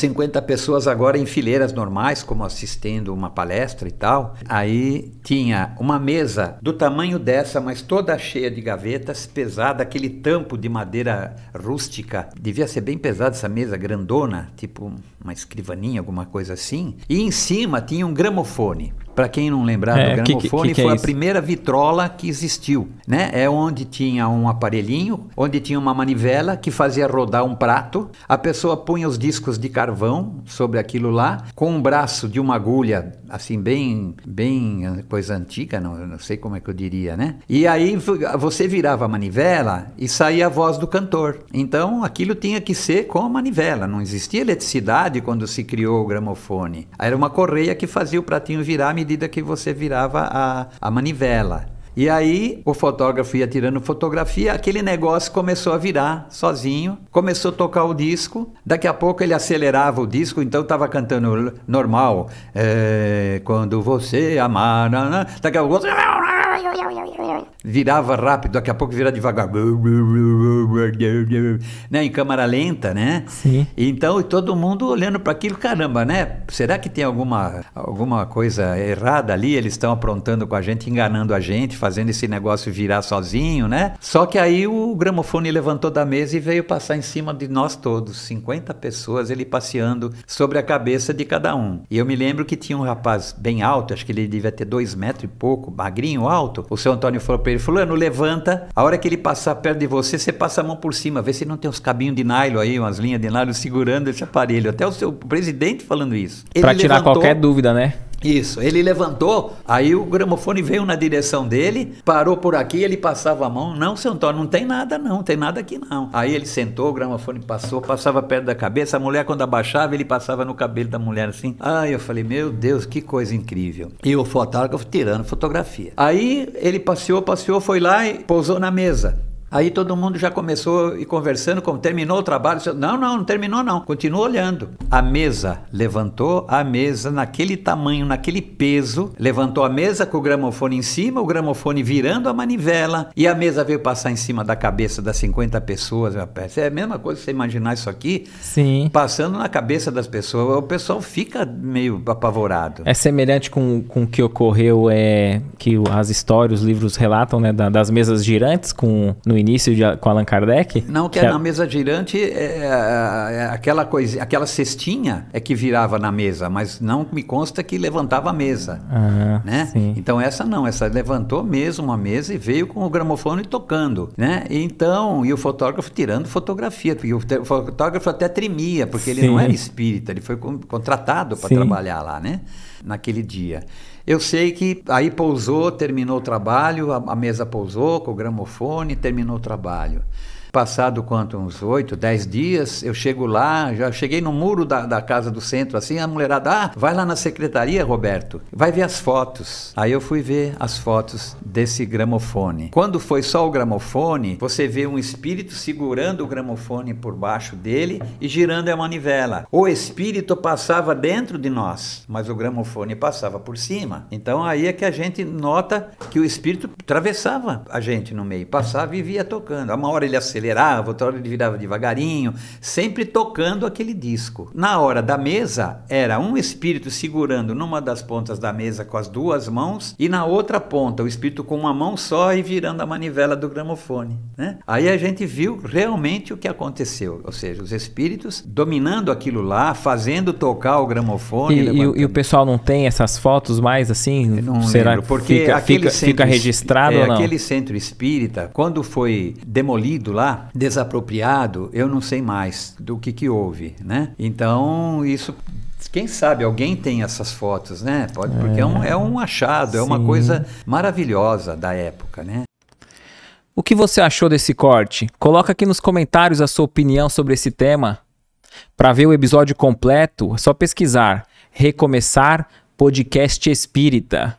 50 pessoas agora em fileiras normais, como assistindo uma palestra e tal. Aí tinha uma mesa do tamanho dessa, mas toda cheia de gavetas, pesada, aquele tampo de madeira rústica. Devia ser bem pesada essa mesa, grandona, tipo uma escrivaninha, alguma coisa assim. E em cima tinha um gramofone. Para quem não lembrar é, do gramofone, que, que, que é foi é a primeira vitrola que existiu, né? É onde tinha um aparelhinho, onde tinha uma manivela que fazia rodar um prato. A pessoa punha os discos de carvão sobre aquilo lá, com um braço de uma agulha, assim bem, bem eh, coisa antiga, não, não sei como é que eu diria, né? E aí você virava a manivela e saía a voz do cantor. Então aquilo tinha que ser com a manivela. Não existia eletricidade quando se criou o gramofone. Era uma correia que fazia o pratinho virar medida que você virava a, a manivela. E aí o fotógrafo ia tirando fotografia, aquele negócio começou a virar sozinho, começou a tocar o disco. Daqui a pouco ele acelerava o disco, então estava cantando normal. É, quando você amar, daqui a pouco. Virava rápido, daqui a pouco vira devagar. Né? Em câmera lenta, né? Sim. Então todo mundo olhando para aquilo, caramba, né? Será que tem alguma, alguma coisa errada ali? Eles estão aprontando com a gente, enganando a gente, fazendo esse negócio virar sozinho, né? Só que aí o gramofone levantou da mesa e veio passar em cima de nós todos, 50 pessoas, ele passeando sobre a cabeça de cada um. E eu me lembro que tinha um rapaz bem alto, acho que ele devia ter dois metros e pouco, magrinho, alto alto, o seu Antônio falou para ele: Fulano, levanta. A hora que ele passar perto de você, você passa a mão por cima, vê se não tem uns cabinhos de nylon aí, umas linhas de nylon segurando esse aparelho. Até o seu presidente falando isso. Para tirar levantou, qualquer dúvida, né? Isso, ele levantou, aí o gramofone veio na direção dele, parou por aqui, ele passava a mão, não, seu Antônio, não tem nada não, tem nada aqui não. Aí ele sentou, o gramofone passou, passava perto da cabeça, a mulher quando abaixava, ele passava no cabelo da mulher assim. Aí eu falei, meu Deus, que coisa incrível. E o fotógrafo tirando fotografia. Aí ele passeou, passeou, foi lá e pousou na mesa. Aí todo mundo já começou e conversando, como terminou o trabalho, não, não, não terminou não, continua olhando. A mesa levantou a mesa naquele tamanho, naquele peso, levantou a mesa com o gramofone em cima, o gramofone virando a manivela e a mesa veio passar em cima da cabeça das 50 pessoas, rapaz. É a mesma coisa você imaginar isso aqui, sim, passando na cabeça das pessoas, o pessoal fica meio apavorado. É semelhante com, com o que ocorreu é que as histórias, os livros relatam, né, das mesas girantes com no início de, com Allan Kardec? Não, que, é que é, na mesa girante é, é, é, aquela coisa, aquela cestinha é que virava na mesa, mas não me consta que levantava a mesa. né? Então essa não, essa levantou mesmo a mesa e veio com o gramofone tocando, né? Então, e o fotógrafo tirando fotografia, porque o fotógrafo até tremia, porque sim. ele não era espírita, ele foi contratado para trabalhar lá, né? Naquele dia. Eu sei que aí pousou, terminou o trabalho, a, a mesa pousou com o gramofone, terminou o trabalho. Passado quanto? Uns oito, dez dias, eu chego lá, já cheguei no muro da, da casa do centro, assim, a mulherada, ah, vai lá na secretaria, Roberto, vai ver as fotos. Aí eu fui ver as fotos desse gramofone. Quando foi só o gramofone, você vê um espírito segurando o gramofone por baixo dele e girando é a manivela. O espírito passava dentro de nós, mas o gramofone passava por cima. Então aí é que a gente nota que o espírito atravessava a gente no meio, passava e via tocando. Uma hora ele acelerava acelerava, outra hora ele virava devagarinho, sempre tocando aquele disco. Na hora da mesa, era um espírito segurando numa das pontas da mesa com as duas mãos e na outra ponta o espírito com uma mão só e virando a manivela do gramofone. Né? Aí a gente viu realmente o que aconteceu, ou seja, os espíritos dominando aquilo lá, fazendo tocar o gramofone. E, e, e o pessoal não tem essas fotos mais assim? não Será lembro, porque fica, aquele fica, centro, fica registrado é, Aquele centro espírita, quando foi demolido lá, desapropriado, eu não sei mais do que que houve, né? Então, isso quem sabe alguém tem essas fotos, né? Pode, é, porque é um, é, é um achado, sim. é uma coisa maravilhosa da época, né? O que você achou desse corte? Coloca aqui nos comentários a sua opinião sobre esse tema. Para ver o episódio completo, é só pesquisar Recomeçar Podcast Espírita.